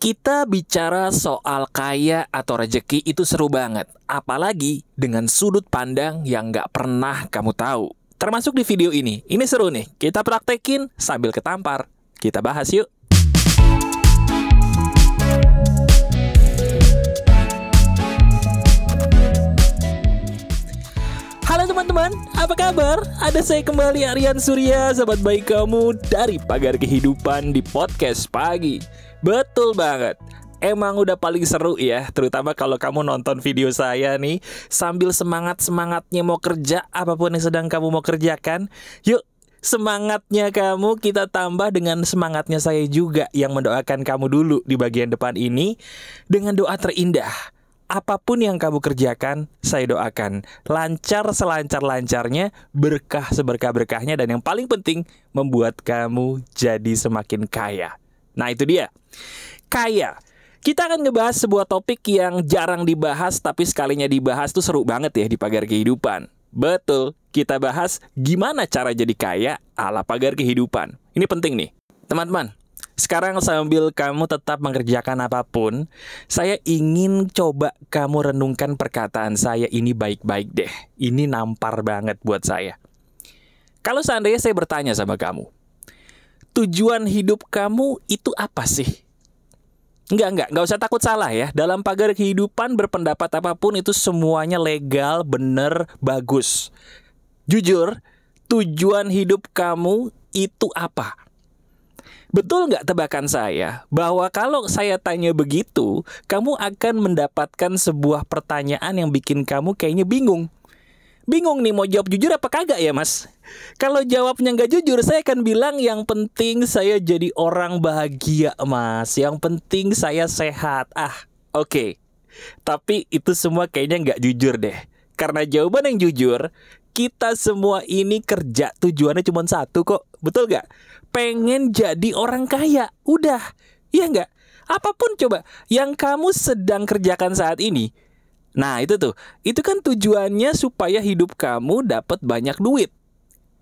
Kita bicara soal kaya atau rejeki itu seru banget, apalagi dengan sudut pandang yang nggak pernah kamu tahu. Termasuk di video ini, ini seru nih, kita praktekin sambil ketampar. Kita bahas yuk! Halo teman-teman, apa kabar? Ada saya kembali Aryan Surya, sahabat baik kamu dari Pagar Kehidupan di Podcast Pagi. Betul banget emang udah paling seru ya Terutama kalau kamu nonton video saya nih Sambil semangat-semangatnya mau kerja apapun yang sedang kamu mau kerjakan Yuk Semangatnya kamu kita tambah dengan semangatnya saya juga yang mendoakan kamu dulu di bagian depan ini dengan doa terindah. Apapun yang kamu kerjakan, saya doakan lancar selancar-lancarnya, berkah seberkah-berkahnya dan yang paling penting membuat kamu jadi semakin kaya. Nah, itu dia. Kaya. Kita akan ngebahas sebuah topik yang jarang dibahas tapi sekalinya dibahas tuh seru banget ya di pagar kehidupan. Betul, kita bahas gimana cara jadi kaya ala pagar kehidupan. Ini penting nih. Teman-teman, sekarang sambil kamu tetap mengerjakan apapun, saya ingin coba kamu renungkan perkataan saya ini baik-baik deh. Ini nampar banget buat saya. Kalau seandainya saya bertanya sama kamu, tujuan hidup kamu itu apa sih? Enggak, enggak, enggak usah takut salah ya. Dalam pagar kehidupan berpendapat apapun itu semuanya legal, bener, bagus. Jujur, tujuan hidup kamu itu apa? Betul nggak tebakan saya bahwa kalau saya tanya begitu, kamu akan mendapatkan sebuah pertanyaan yang bikin kamu kayaknya bingung. Bingung nih mau jawab jujur apa kagak ya mas? Kalau jawabnya nggak jujur, saya akan bilang yang penting saya jadi orang bahagia, Mas. Yang penting saya sehat. Ah, oke. Okay. Tapi itu semua kayaknya nggak jujur deh. Karena jawaban yang jujur, kita semua ini kerja tujuannya cuma satu kok. Betul nggak? Pengen jadi orang kaya. Udah. Iya nggak? Apapun coba yang kamu sedang kerjakan saat ini, Nah, itu tuh. Itu kan tujuannya supaya hidup kamu dapat banyak duit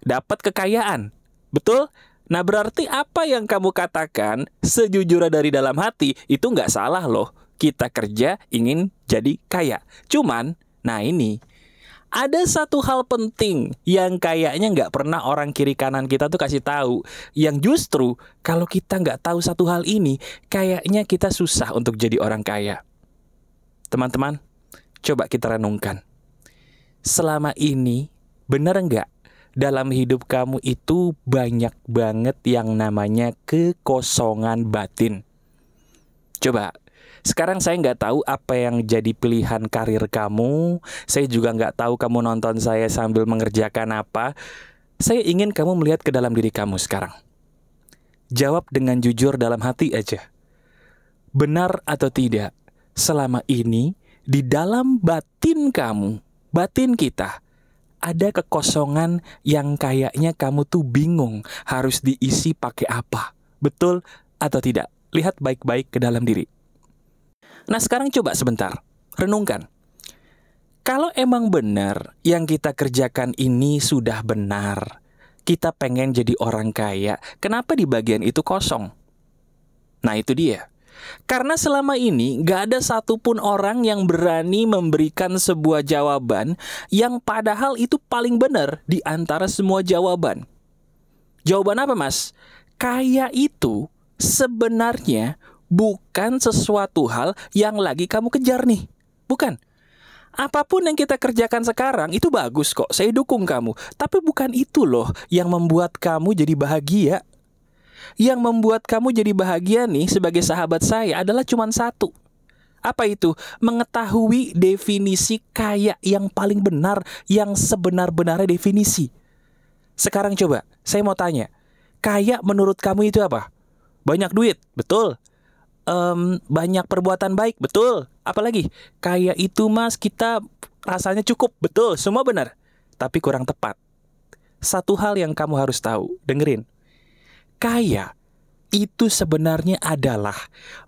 dapat kekayaan. Betul? Nah berarti apa yang kamu katakan sejujurnya dari dalam hati itu nggak salah loh. Kita kerja ingin jadi kaya. Cuman, nah ini ada satu hal penting yang kayaknya nggak pernah orang kiri kanan kita tuh kasih tahu. Yang justru kalau kita nggak tahu satu hal ini, kayaknya kita susah untuk jadi orang kaya. Teman-teman, coba kita renungkan. Selama ini, benar nggak dalam hidup kamu itu banyak banget yang namanya kekosongan batin. Coba sekarang saya nggak tahu apa yang jadi pilihan karir kamu. Saya juga nggak tahu kamu nonton saya sambil mengerjakan apa. Saya ingin kamu melihat ke dalam diri kamu sekarang. Jawab dengan jujur dalam hati aja. Benar atau tidak, selama ini di dalam batin kamu, batin kita, ada kekosongan yang kayaknya kamu tuh bingung harus diisi pakai apa. Betul atau tidak? Lihat baik-baik ke dalam diri. Nah, sekarang coba sebentar. Renungkan. Kalau emang benar yang kita kerjakan ini sudah benar, kita pengen jadi orang kaya, kenapa di bagian itu kosong? Nah, itu dia. Karena selama ini gak ada satupun orang yang berani memberikan sebuah jawaban yang padahal itu paling benar di antara semua jawaban. Jawaban apa mas? Kaya itu sebenarnya bukan sesuatu hal yang lagi kamu kejar nih. Bukan. Apapun yang kita kerjakan sekarang itu bagus kok, saya dukung kamu. Tapi bukan itu loh yang membuat kamu jadi bahagia. Yang membuat kamu jadi bahagia nih sebagai sahabat saya adalah cuma satu. Apa itu? Mengetahui definisi kaya yang paling benar, yang sebenar-benarnya definisi. Sekarang coba, saya mau tanya. Kaya menurut kamu itu apa? Banyak duit, betul. Um, banyak perbuatan baik, betul. Apalagi, kaya itu mas kita rasanya cukup, betul. Semua benar. Tapi kurang tepat. Satu hal yang kamu harus tahu, dengerin kaya itu sebenarnya adalah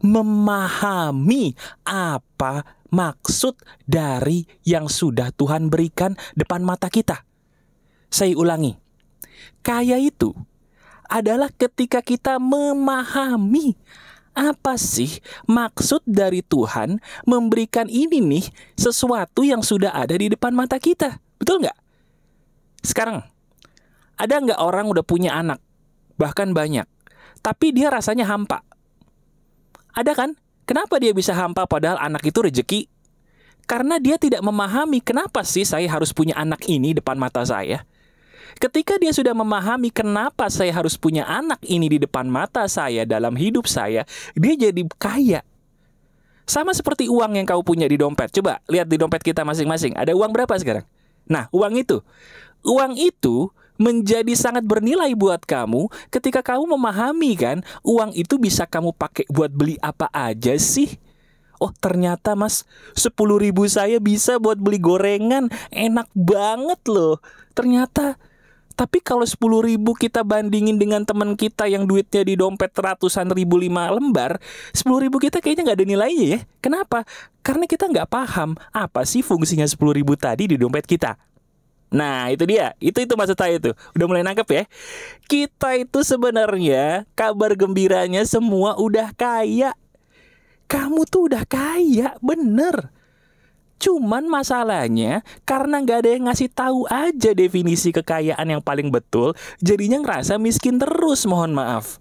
memahami apa maksud dari yang sudah Tuhan berikan depan mata kita. Saya ulangi, kaya itu adalah ketika kita memahami apa sih maksud dari Tuhan memberikan ini nih sesuatu yang sudah ada di depan mata kita. Betul nggak? Sekarang, ada nggak orang udah punya anak? bahkan banyak. Tapi dia rasanya hampa. Ada kan? Kenapa dia bisa hampa padahal anak itu rezeki? Karena dia tidak memahami kenapa sih saya harus punya anak ini depan mata saya. Ketika dia sudah memahami kenapa saya harus punya anak ini di depan mata saya dalam hidup saya, dia jadi kaya. Sama seperti uang yang kau punya di dompet. Coba lihat di dompet kita masing-masing. Ada uang berapa sekarang? Nah, uang itu. Uang itu menjadi sangat bernilai buat kamu ketika kamu memahami kan uang itu bisa kamu pakai buat beli apa aja sih. Oh ternyata mas 10 ribu saya bisa buat beli gorengan Enak banget loh Ternyata tapi kalau 10 ribu kita bandingin dengan teman kita yang duitnya di dompet ratusan ribu lima lembar, 10 ribu kita kayaknya nggak ada nilainya ya. Kenapa? Karena kita nggak paham apa sih fungsinya 10 ribu tadi di dompet kita. Nah, itu dia. Itu itu maksud saya itu. Udah mulai nangkep ya. Kita itu sebenarnya kabar gembiranya semua udah kaya. Kamu tuh udah kaya, bener. Cuman masalahnya karena nggak ada yang ngasih tahu aja definisi kekayaan yang paling betul, jadinya ngerasa miskin terus. Mohon maaf.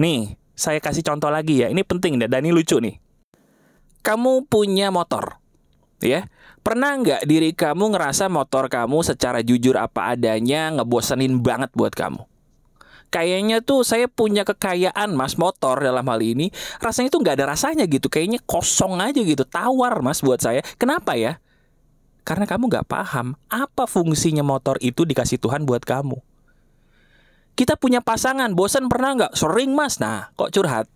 Nih, saya kasih contoh lagi ya. Ini penting dan ini lucu nih. Kamu punya motor, ya? Pernah nggak diri kamu ngerasa motor kamu secara jujur apa adanya ngebosenin banget buat kamu? Kayaknya tuh saya punya kekayaan mas motor dalam hal ini Rasanya tuh nggak ada rasanya gitu Kayaknya kosong aja gitu Tawar mas buat saya Kenapa ya? Karena kamu nggak paham Apa fungsinya motor itu dikasih Tuhan buat kamu Kita punya pasangan Bosan pernah nggak? Sering mas Nah kok curhat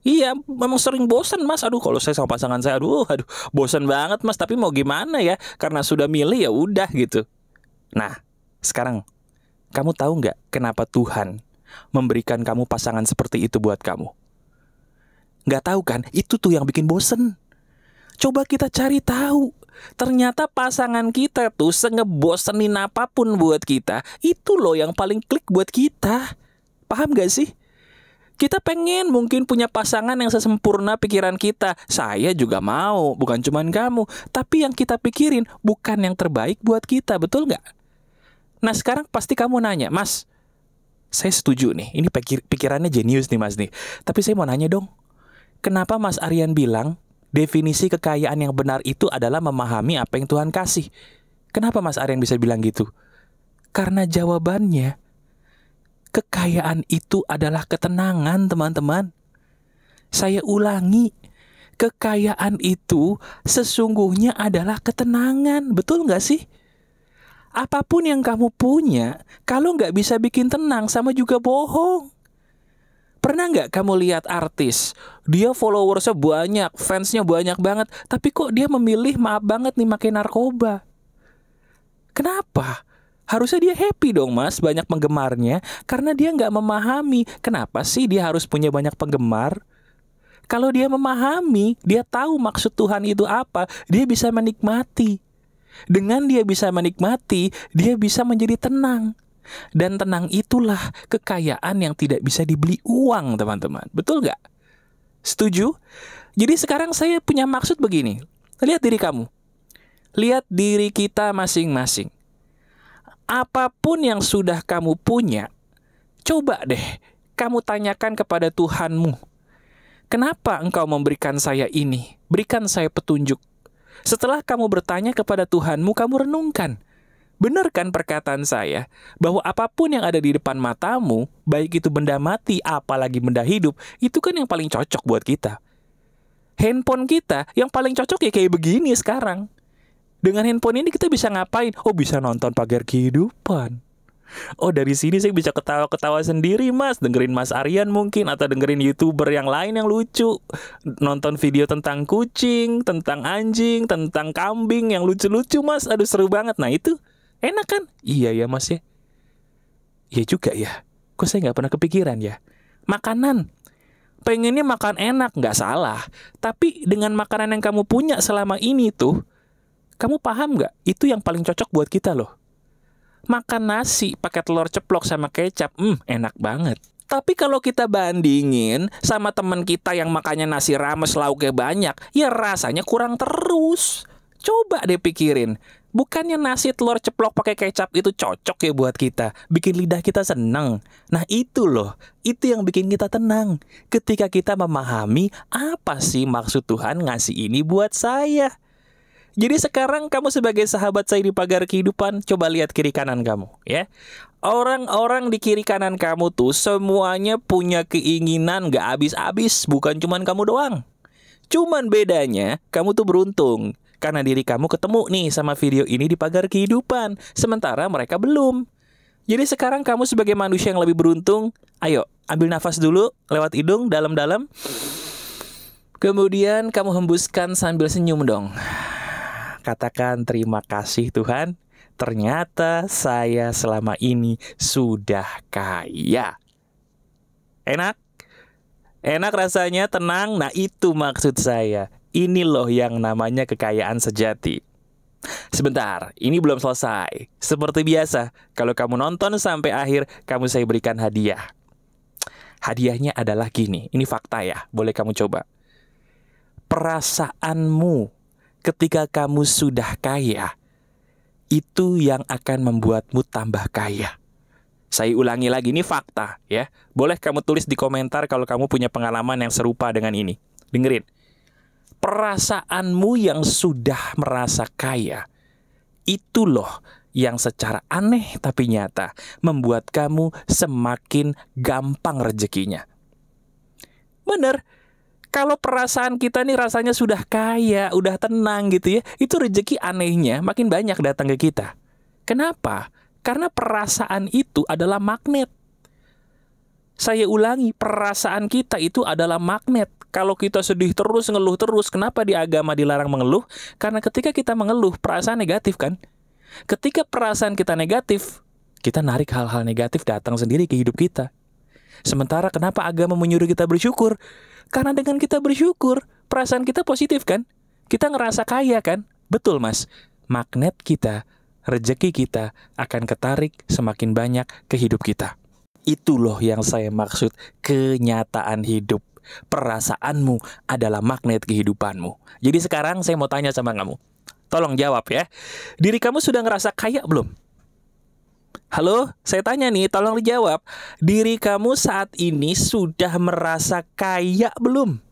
Iya, memang sering bosan mas. Aduh, kalau saya sama pasangan saya, aduh, aduh, bosan banget mas. Tapi mau gimana ya? Karena sudah milih ya udah gitu. Nah, sekarang kamu tahu nggak kenapa Tuhan memberikan kamu pasangan seperti itu buat kamu? Nggak tahu kan? Itu tuh yang bikin bosan. Coba kita cari tahu. Ternyata pasangan kita tuh sengebosenin apapun buat kita. Itu loh yang paling klik buat kita. Paham gak sih? Kita pengen mungkin punya pasangan yang sesempurna pikiran kita. Saya juga mau, bukan cuman kamu. Tapi yang kita pikirin bukan yang terbaik buat kita, betul nggak? Nah sekarang pasti kamu nanya, Mas, saya setuju nih. Ini pikirannya jenius nih Mas nih. Tapi saya mau nanya dong, kenapa Mas Aryan bilang definisi kekayaan yang benar itu adalah memahami apa yang Tuhan kasih? Kenapa Mas Aryan bisa bilang gitu? Karena jawabannya Kekayaan itu adalah ketenangan, teman-teman. Saya ulangi, kekayaan itu sesungguhnya adalah ketenangan. Betul nggak sih? Apapun yang kamu punya, kalau nggak bisa bikin tenang, sama juga bohong. Pernah nggak kamu lihat artis? Dia followersnya banyak, fansnya banyak banget, tapi kok dia memilih maaf banget nih makin narkoba. Kenapa? harusnya dia happy dong mas banyak penggemarnya karena dia nggak memahami kenapa sih dia harus punya banyak penggemar kalau dia memahami dia tahu maksud Tuhan itu apa dia bisa menikmati dengan dia bisa menikmati dia bisa menjadi tenang dan tenang itulah kekayaan yang tidak bisa dibeli uang teman-teman betul nggak setuju jadi sekarang saya punya maksud begini lihat diri kamu lihat diri kita masing-masing apapun yang sudah kamu punya, coba deh kamu tanyakan kepada Tuhanmu. Kenapa engkau memberikan saya ini? Berikan saya petunjuk. Setelah kamu bertanya kepada Tuhanmu, kamu renungkan. Benar kan perkataan saya bahwa apapun yang ada di depan matamu, baik itu benda mati apalagi benda hidup, itu kan yang paling cocok buat kita. Handphone kita yang paling cocok ya kayak begini sekarang dengan handphone ini kita bisa ngapain? Oh bisa nonton pagar kehidupan. Oh dari sini saya bisa ketawa-ketawa sendiri mas Dengerin mas Aryan mungkin Atau dengerin youtuber yang lain yang lucu Nonton video tentang kucing Tentang anjing Tentang kambing yang lucu-lucu mas Aduh seru banget Nah itu enak kan? Iya ya mas ya Iya juga ya Kok saya nggak pernah kepikiran ya Makanan Pengennya makan enak nggak salah Tapi dengan makanan yang kamu punya selama ini tuh kamu paham nggak? Itu yang paling cocok buat kita loh. Makan nasi pakai telur ceplok sama kecap, hmm, enak banget. Tapi kalau kita bandingin sama teman kita yang makannya nasi rames lauknya banyak, ya rasanya kurang terus. Coba deh pikirin, bukannya nasi telur ceplok pakai kecap itu cocok ya buat kita, bikin lidah kita seneng. Nah itu loh, itu yang bikin kita tenang. Ketika kita memahami apa sih maksud Tuhan ngasih ini buat saya. Jadi sekarang kamu sebagai sahabat saya di pagar kehidupan, coba lihat kiri kanan kamu, ya. Orang-orang di kiri kanan kamu tuh semuanya punya keinginan gak habis-habis, bukan cuman kamu doang. Cuman bedanya, kamu tuh beruntung karena diri kamu ketemu nih sama video ini di pagar kehidupan, sementara mereka belum. Jadi sekarang kamu sebagai manusia yang lebih beruntung, ayo ambil nafas dulu lewat hidung dalam-dalam. Kemudian kamu hembuskan sambil senyum dong. Katakan terima kasih Tuhan, ternyata saya selama ini sudah kaya. Enak? Enak rasanya, tenang. Nah, itu maksud saya. Ini loh yang namanya kekayaan sejati. Sebentar, ini belum selesai. Seperti biasa, kalau kamu nonton sampai akhir, kamu saya berikan hadiah. Hadiahnya adalah gini, ini fakta ya, boleh kamu coba. Perasaanmu ketika kamu sudah kaya, itu yang akan membuatmu tambah kaya. Saya ulangi lagi, ini fakta ya. Boleh kamu tulis di komentar kalau kamu punya pengalaman yang serupa dengan ini. Dengerin. Perasaanmu yang sudah merasa kaya, itu loh yang secara aneh tapi nyata membuat kamu semakin gampang rezekinya. Bener, kalau perasaan kita nih rasanya sudah kaya, udah tenang gitu ya, itu rezeki anehnya makin banyak datang ke kita. Kenapa? Karena perasaan itu adalah magnet. Saya ulangi, perasaan kita itu adalah magnet. Kalau kita sedih terus, ngeluh terus, kenapa di agama dilarang mengeluh? Karena ketika kita mengeluh, perasaan negatif kan? Ketika perasaan kita negatif, kita narik hal-hal negatif datang sendiri ke hidup kita. Sementara kenapa agama menyuruh kita bersyukur? Karena dengan kita bersyukur, perasaan kita positif kan? Kita ngerasa kaya kan? Betul mas, magnet kita, rejeki kita akan ketarik semakin banyak ke hidup kita. Itu loh yang saya maksud kenyataan hidup. Perasaanmu adalah magnet kehidupanmu. Jadi sekarang saya mau tanya sama kamu. Tolong jawab ya. Diri kamu sudah ngerasa kaya belum? Halo, saya tanya nih, tolong dijawab. Diri kamu saat ini sudah merasa kaya belum?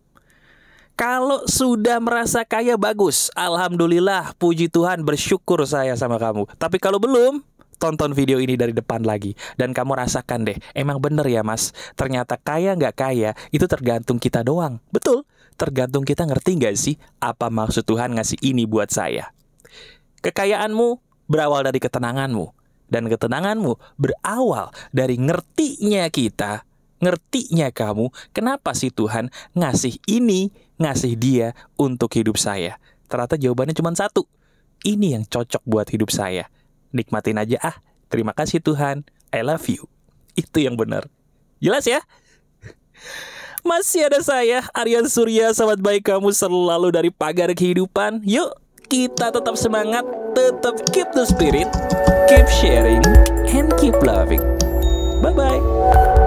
Kalau sudah merasa kaya bagus, alhamdulillah, puji Tuhan, bersyukur saya sama kamu. Tapi kalau belum, tonton video ini dari depan lagi dan kamu rasakan deh, emang bener ya mas, ternyata kaya nggak kaya itu tergantung kita doang. Betul, tergantung kita ngerti nggak sih apa maksud Tuhan ngasih ini buat saya. Kekayaanmu berawal dari ketenanganmu dan ketenanganmu berawal dari ngertinya kita, ngertinya kamu, kenapa sih Tuhan ngasih ini, ngasih dia untuk hidup saya. Ternyata jawabannya cuma satu. Ini yang cocok buat hidup saya. Nikmatin aja ah. Terima kasih Tuhan. I love you. Itu yang benar. Jelas ya? Masih ada saya, Aryan Surya, sahabat baik kamu selalu dari pagar kehidupan. Yuk, kita tetap semangat, tetap keep the spirit, keep sharing, and keep loving. Bye-bye.